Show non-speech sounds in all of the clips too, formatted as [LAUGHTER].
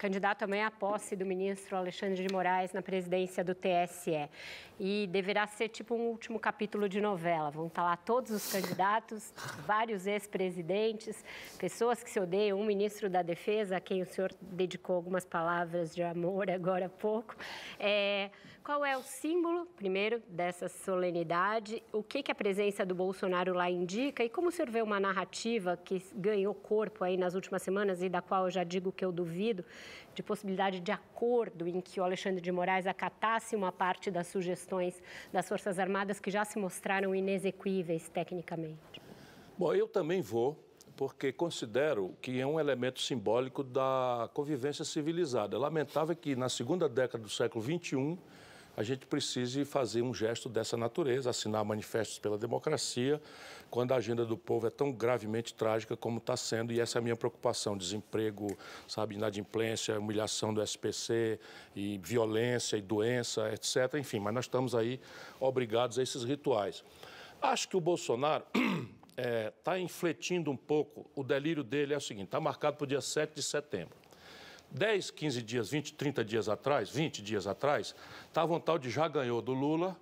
candidato amanhã à posse do ministro Alexandre de Moraes na presidência do TSE. E deverá ser tipo um último capítulo de novela. Vão estar lá todos os candidatos, vários ex-presidentes, pessoas que se odeiam, um ministro da Defesa, a quem o senhor dedicou algumas palavras de amor agora há pouco. É, qual é o símbolo, primeiro, dessa solenidade? O que, que a presença do Bolsonaro lá indica? E como o senhor vê uma narrativa que ganhou corpo aí nas últimas semanas e da qual eu já digo que eu duvido? de possibilidade de acordo em que o Alexandre de Moraes acatasse uma parte das sugestões das Forças Armadas que já se mostraram inexequíveis tecnicamente? Bom, eu também vou, porque considero que é um elemento simbólico da convivência civilizada. É lamentável que na segunda década do século XXI a gente precise fazer um gesto dessa natureza, assinar manifestos pela democracia, quando a agenda do povo é tão gravemente trágica como está sendo, e essa é a minha preocupação: desemprego, sabe, inadimplência, humilhação do SPC, e violência e doença, etc. Enfim, mas nós estamos aí obrigados a esses rituais. Acho que o Bolsonaro. está [CLEARS THROAT] eh, é, infletindo um pouco, o delírio dele é o seguinte: está marcado para o dia 7 de setembro. 10, 15 dias, 20, 30 dias atrás, 20 dias atrás, estava um tal de já ganhou do Lula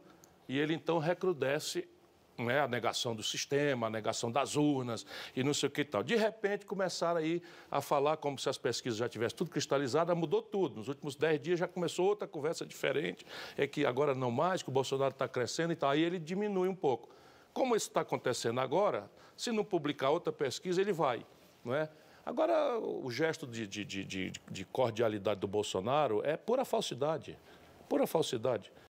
e ele então recrudesce né, a negação do sistema, a negação das urnas e não sei o que e tal. De repente começaram aí a falar como se as pesquisas já tivessem tudo cristalizado, mudou tudo. Nos últimos 10 dias já começou outra conversa diferente, é que agora não mais, que o Bolsonaro está crescendo e tal. Aí ele diminui um pouco. Como isso está acontecendo agora, se não publicar outra pesquisa, ele vai. Não é? Agora, o gesto de, de, de, de cordialidade do Bolsonaro é pura falsidade. Pura falsidade.